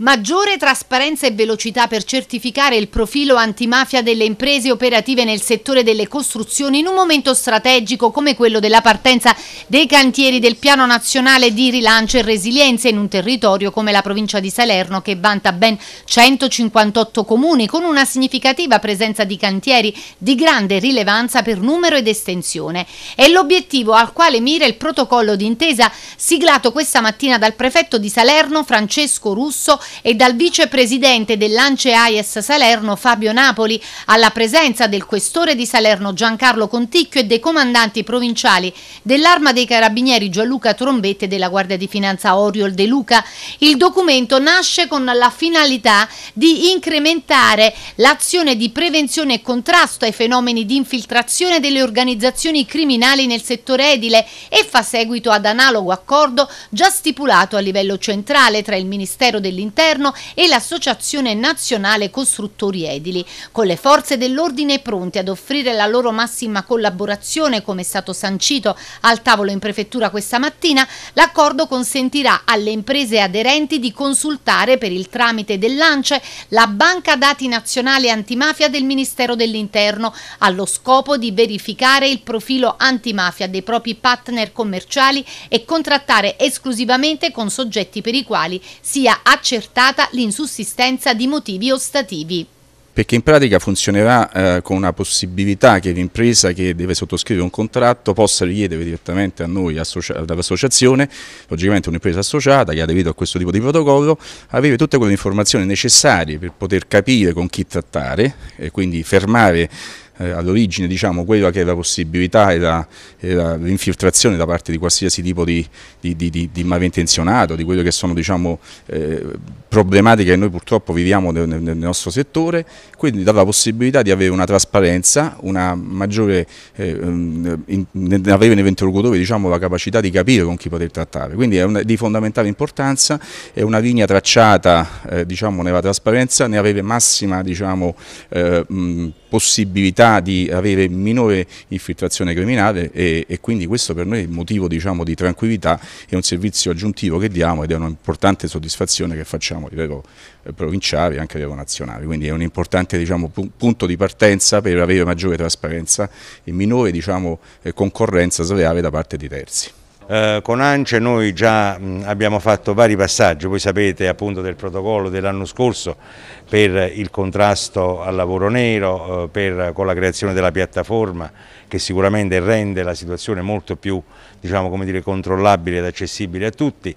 Maggiore trasparenza e velocità per certificare il profilo antimafia delle imprese operative nel settore delle costruzioni in un momento strategico come quello della partenza dei cantieri del Piano Nazionale di Rilancio e Resilienza in un territorio come la provincia di Salerno che vanta ben 158 comuni con una significativa presenza di cantieri di grande rilevanza per numero ed estensione. È l'obiettivo al quale mira il protocollo d'intesa siglato questa mattina dal prefetto di Salerno Francesco Russo e dal vicepresidente dell'Ance AIS Salerno Fabio Napoli alla presenza del questore di Salerno Giancarlo Conticchio e dei comandanti provinciali dell'Arma dei Carabinieri Gianluca Trombette e della Guardia di Finanza Oriol De Luca. Il documento nasce con la finalità di incrementare l'azione di prevenzione e contrasto ai fenomeni di infiltrazione delle organizzazioni criminali nel settore edile e fa seguito ad analogo accordo già stipulato a livello centrale tra il Ministero dell'Interno interno e l'Associazione Nazionale Costruttori Edili, con le forze dell'ordine pronte ad offrire la loro massima collaborazione, come è stato sancito al tavolo in prefettura questa mattina, l'accordo consentirà alle imprese aderenti di consultare per il tramite dell'ANCE la Banca Dati Nazionale Antimafia del Ministero dell'Interno, allo scopo di verificare il profilo antimafia dei propri partner commerciali e contrattare esclusivamente con soggetti per i quali sia accertato accertata l'insussistenza di motivi ostativi perché in pratica funzionerà eh, con una possibilità che l'impresa che deve sottoscrivere un contratto possa richiedere direttamente a noi dall'associazione, logicamente un'impresa associata che ha aderito a questo tipo di protocollo, avere tutte quelle informazioni necessarie per poter capire con chi trattare e quindi fermare eh, all'origine diciamo, quella che è la possibilità e, l'infiltrazione da parte di qualsiasi tipo di, di, di, di, malintenzionato, di quelle che sono diciamo, eh, problematiche che noi purtroppo viviamo nel, nel, nostro settore, quindi dà la possibilità di avere una trasparenza, una maggiore, eh, mm, in, avere nei interlocutore diciamo, la capacità di capire con chi poter trattare, quindi è una, di fondamentale importanza, è una linea tracciata eh, diciamo, nella trasparenza, ne avere massima diciamo, eh, mm, possibilità di avere minore infiltrazione criminale e, e quindi questo per noi è motivo diciamo, di tranquillità e un servizio aggiuntivo che diamo ed è un'importante soddisfazione che facciamo a livello eh, provinciale e anche a livello nazionale, quindi è un importante diciamo, punto di partenza per avere maggiore trasparenza e minore diciamo, eh, concorrenza sleale da parte di terzi. Eh, con ANCE noi già mh, abbiamo fatto vari passaggi, voi sapete appunto del protocollo dell'anno scorso per il contrasto al lavoro nero, eh, per, con la creazione della piattaforma che sicuramente rende la situazione molto più diciamo, dire, controllabile ed accessibile a tutti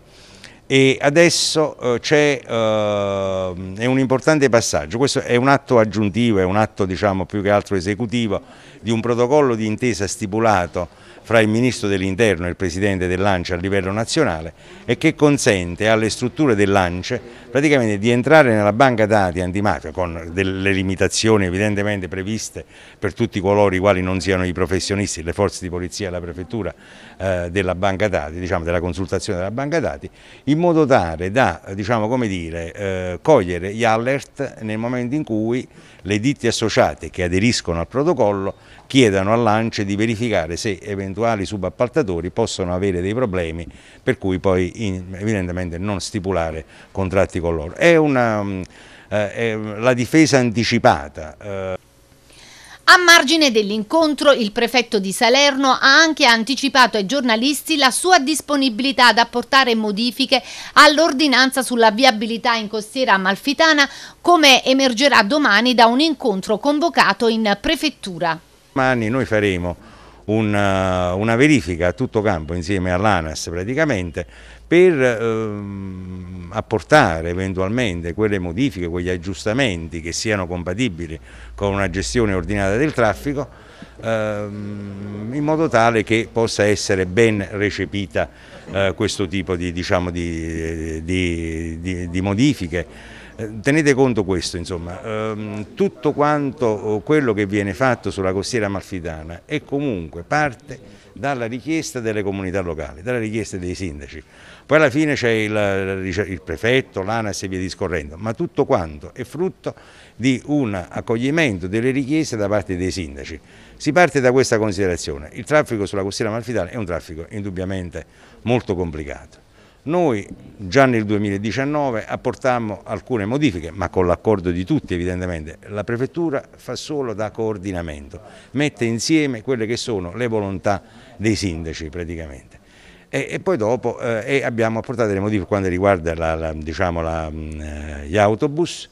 e adesso eh, c'è eh, un importante passaggio, questo è un atto aggiuntivo, è un atto diciamo, più che altro esecutivo di un protocollo di intesa stipulato fra il Ministro dell'Interno e il Presidente dell'ANCE a livello nazionale e che consente alle strutture dell'ANCE praticamente di entrare nella banca dati antimafia con delle limitazioni evidentemente previste per tutti coloro i quali non siano i professionisti, le forze di polizia e la prefettura eh, della banca dati, diciamo della consultazione della banca dati, in modo tale da diciamo, dire, eh, cogliere gli alert nel momento in cui le ditte associate che aderiscono al protocollo chiedano all'ANCE di verificare se eventuali subappaltatori possono avere dei problemi per cui poi in, evidentemente non stipulare contratti con loro. È una, mm, eh, è la difesa anticipata. Eh, a margine dell'incontro, il prefetto di Salerno ha anche anticipato ai giornalisti la sua disponibilità ad apportare modifiche all'ordinanza sulla viabilità in costiera amalfitana, come emergerà domani da un incontro convocato in prefettura. Domani noi faremo una, eh, una verifica a tutto campo insieme all'ANAS praticamente per ehm, apportare eventualmente quelle modifiche, quegli aggiustamenti che siano compatibili con una gestione ordinata del traffico ehm, in modo tale che possa essere ben recepita eh, questo tipo di, diciamo, di, di, di modifiche eh, tenete conto questo, insomma, ehm, tutto quanto eh, quello che viene fatto sulla costiera amalfitana è comunque parte dalla richiesta delle comunità locali, dalla richiesta dei sindaci. Poi alla fine c'è il, il, prefetto, l'ANAS e via discorrendo, ma tutto quanto è frutto di un accoglimento delle richieste da parte dei sindaci. Si parte da questa considerazione, il traffico sulla costiera amalfitana è un traffico indubbiamente molto complicato. Noi già nel 2019 apportammo alcune modifiche, ma con l'accordo di tutti evidentemente. La Prefettura fa solo da coordinamento, mette insieme quelle che sono le volontà dei sindaci praticamente. E, e poi dopo eh, e abbiamo apportato delle modifiche quando riguarda la, la, diciamo la, mh, mm, eh, gli autobus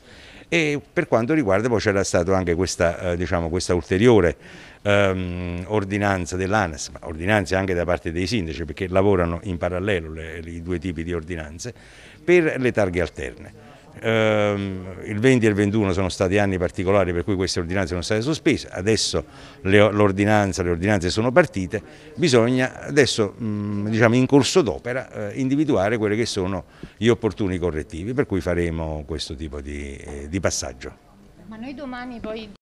e per quanto riguarda poi c'era stata anche questa, eh, diciamo, questa ulteriore ehm, ordinanza dell'ANAS, ma ordinanze anche da parte dei sindaci perché lavorano in parallelo le, i due tipi di ordinanze, per le targhe alterne. Ehm, il 20 e il 21 sono stati anni particolari per cui queste ordinanze sono state sospese, adesso le, le ordinanze sono partite, bisogna adesso mm, diciamo, in corso d'opera eh, individuare quelli che sono gli opportuni correttivi, per cui faremo questo tipo di, eh, di passaggio. Ma noi domani poi